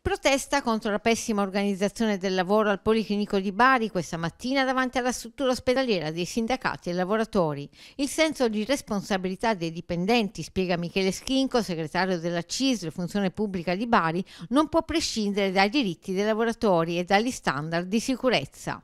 Protesta contro la pessima organizzazione del lavoro al Policlinico di Bari questa mattina davanti alla struttura ospedaliera dei sindacati e lavoratori. Il senso di responsabilità dei dipendenti, spiega Michele Schinco, segretario della CISR Funzione Pubblica di Bari, non può prescindere dai diritti dei lavoratori e dagli standard di sicurezza.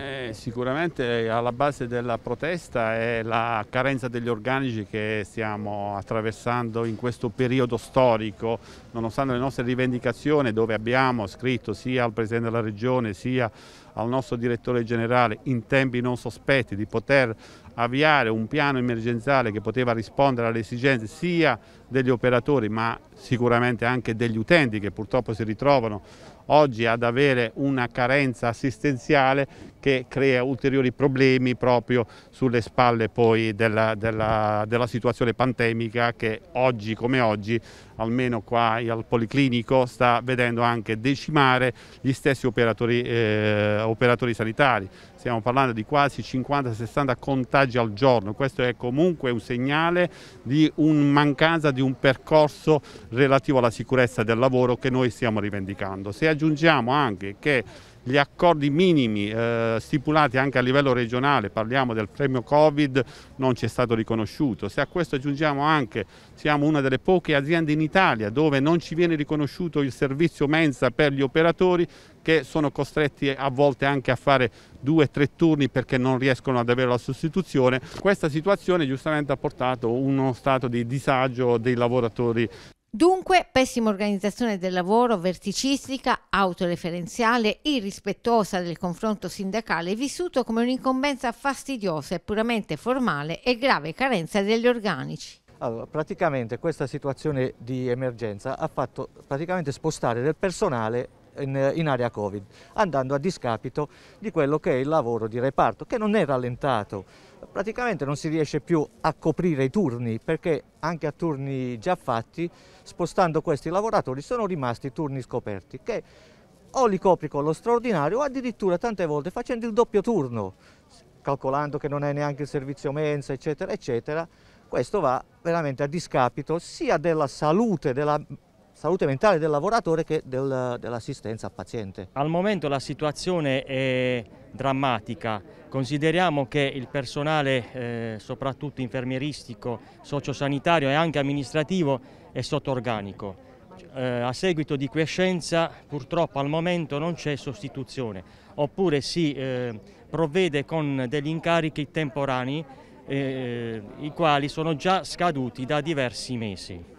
Eh, sicuramente alla base della protesta è la carenza degli organici che stiamo attraversando in questo periodo storico, nonostante le nostre rivendicazioni dove abbiamo scritto sia al Presidente della Regione sia al nostro direttore generale in tempi non sospetti di poter avviare un piano emergenziale che poteva rispondere alle esigenze sia degli operatori ma sicuramente anche degli utenti che purtroppo si ritrovano oggi ad avere una carenza assistenziale che crea ulteriori problemi proprio sulle spalle poi della, della, della situazione pandemica che oggi come oggi almeno qua al Policlinico sta vedendo anche decimare gli stessi operatori, eh, operatori sanitari. Stiamo parlando di quasi 50-60 contagi messaggi al giorno, questo è comunque un segnale di un mancanza di un percorso relativo alla sicurezza del lavoro che noi stiamo rivendicando. Se aggiungiamo anche che gli accordi minimi eh, stipulati anche a livello regionale, parliamo del premio Covid, non ci è stato riconosciuto. Se a questo aggiungiamo anche, siamo una delle poche aziende in Italia dove non ci viene riconosciuto il servizio mensa per gli operatori che sono costretti a volte anche a fare due o tre turni perché non riescono ad avere la sostituzione. Questa situazione giustamente ha portato uno stato di disagio dei lavoratori Dunque, pessima organizzazione del lavoro, verticistica, autoreferenziale, irrispettosa del confronto sindacale, vissuto come un'incombenza fastidiosa e puramente formale e grave carenza degli organici. Allora, praticamente questa situazione di emergenza ha fatto praticamente spostare del personale in, in, area Covid, andando a discapito di quello che è il lavoro di reparto, che non è rallentato, praticamente non si riesce più a coprire i turni perché anche a turni già fatti, spostando questi lavoratori, sono rimasti turni scoperti che o li copri con lo straordinario o addirittura tante volte facendo il doppio turno, calcolando che non è neanche il servizio mensa, eccetera, eccetera. Questo va veramente a discapito sia della salute della salute mentale del lavoratore che del, dell'assistenza al paziente. Al momento la situazione è drammatica, consideriamo che il personale eh, soprattutto infermieristico, sociosanitario e anche amministrativo è sotto organico. Eh, a seguito di quiescenza purtroppo al momento non c'è sostituzione, oppure si eh, provvede con degli incarichi temporanei eh, i quali sono già scaduti da diversi mesi.